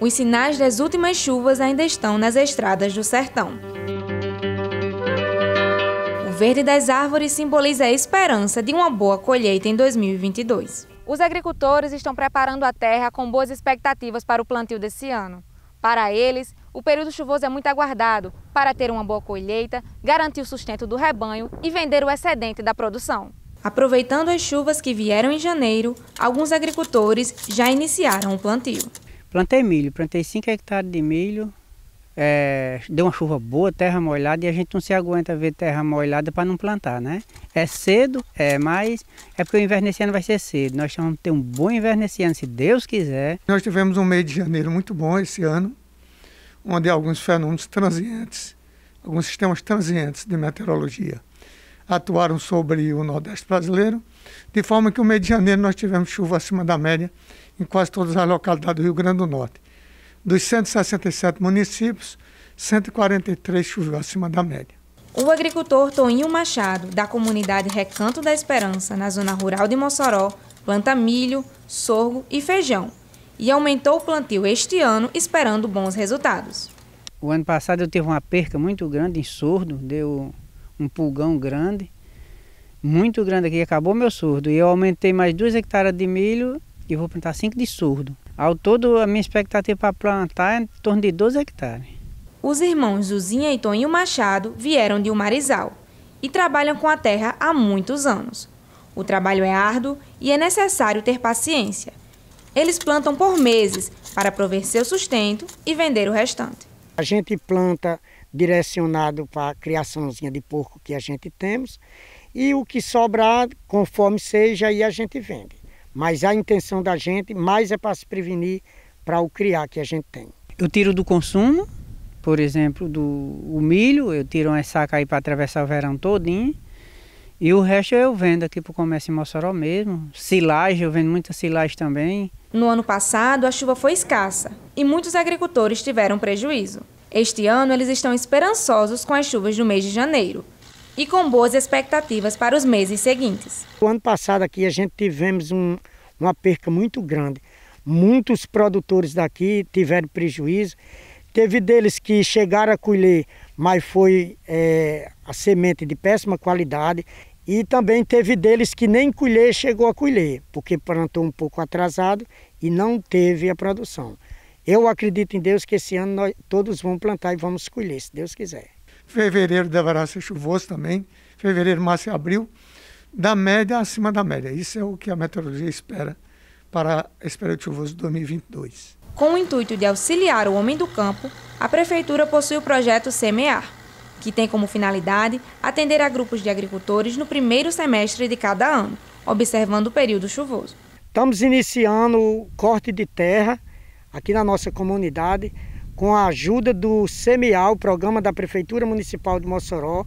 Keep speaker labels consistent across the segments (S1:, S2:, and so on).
S1: Os sinais das últimas chuvas ainda estão nas estradas do sertão. O verde das árvores simboliza a esperança de uma boa colheita em 2022. Os agricultores estão preparando a terra com boas expectativas para o plantio desse ano. Para eles, o período chuvoso é muito aguardado para ter uma boa colheita, garantir o sustento do rebanho e vender o excedente da produção. Aproveitando as chuvas que vieram em janeiro, alguns agricultores já iniciaram o plantio.
S2: Plantei milho, plantei 5 hectares de milho, é, deu uma chuva boa, terra molhada, e a gente não se aguenta ver terra molhada para não plantar, né? É cedo, é, mas é porque o inverno esse ano vai ser cedo. Nós vamos ter um bom inverno
S3: esse ano, se Deus quiser. Nós tivemos um mês de janeiro muito bom esse ano, onde alguns fenômenos transientes, alguns sistemas transientes de meteorologia atuaram sobre o Nordeste brasileiro, de forma que o mês de janeiro nós tivemos chuva acima da média em quase todas as localidades do Rio Grande do Norte. Dos 167 municípios, 143 choveu acima da média.
S1: O agricultor Toninho Machado, da comunidade Recanto da Esperança, na zona rural de Mossoró, planta milho, sorgo e feijão e aumentou o plantio este ano esperando bons resultados.
S2: O ano passado eu tive uma perca muito grande em sorgo, deu um pulgão grande, muito grande aqui, acabou meu surdo. E eu aumentei mais duas hectares de milho e vou plantar cinco de surdo. Ao todo, a minha expectativa para plantar é em torno de 12 hectares.
S1: Os irmãos Zuzinha e Toninho Machado vieram de marizal e trabalham com a terra há muitos anos. O trabalho é árduo e é necessário ter paciência. Eles plantam por meses para prover seu sustento e vender o restante.
S4: A gente planta direcionado para a criaçãozinha de porco que a gente temos. E o que sobrar, conforme seja, aí a gente vende. Mas a intenção da gente
S2: mais é para se prevenir para o criar que a gente tem. Eu tiro do consumo, por exemplo, do o milho, eu tiro uma saca aí para atravessar o verão todinho. E o resto eu vendo aqui para o comércio em Mossoró mesmo. Silagem, eu vendo muita silagem também.
S1: No ano passado, a chuva foi escassa e muitos agricultores tiveram prejuízo. Este ano, eles estão esperançosos com as chuvas do mês de janeiro e com boas expectativas para os meses seguintes.
S4: O ano passado aqui a gente tivemos um, uma perca muito grande. Muitos produtores daqui tiveram prejuízo. Teve deles que chegaram a colher, mas foi é, a semente de péssima qualidade. E também teve deles que nem colher chegou a colher, porque plantou um pouco atrasado e não teve a produção. Eu acredito em Deus que esse ano nós todos vamos
S3: plantar e vamos escolher, se Deus quiser. Fevereiro deverá ser chuvoso também, fevereiro, março e abril, da média acima da média. Isso é o que a meteorologia espera para esse período chuvoso de 2022.
S1: Com o intuito de auxiliar o homem do campo, a Prefeitura possui o projeto Semear, que tem como finalidade atender a grupos de agricultores no primeiro semestre de cada ano, observando o período chuvoso.
S4: Estamos iniciando o corte de terra aqui na nossa comunidade, com a ajuda do Semeal, programa da Prefeitura Municipal de Mossoró,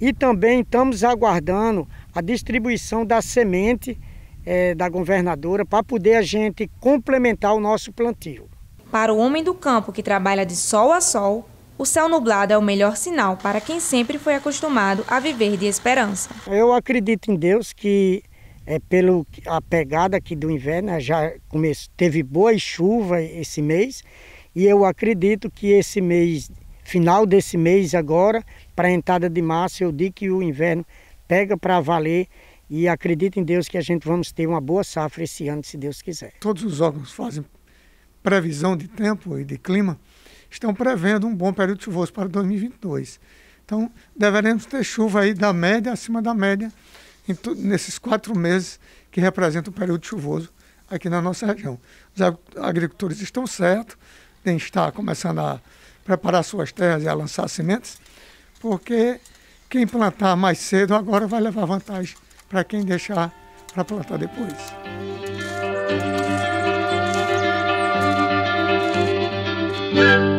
S4: e também estamos aguardando a distribuição da semente é, da governadora para poder a gente complementar o nosso plantio.
S1: Para o homem do campo que trabalha de sol a sol, o céu nublado é o melhor sinal para quem sempre foi acostumado a viver de esperança.
S4: Eu acredito em Deus que é pelo a pegada aqui do inverno, né, já começou teve boa chuva esse mês e eu acredito que esse mês, final desse mês agora, para a entrada de março, eu digo que o inverno pega para valer e acredito em Deus que a gente vamos ter uma boa safra esse ano, se Deus quiser.
S3: Todos os órgãos fazem previsão de tempo e de clima, estão prevendo um bom período chuvoso para 2022. Então, deveremos ter chuva aí da média acima da média tu, nesses quatro meses que representa o período chuvoso aqui na nossa região. Os agricultores estão certos, em estar começando a preparar suas terras e a lançar sementes, porque quem plantar mais cedo agora vai levar vantagem para quem deixar para plantar depois. Música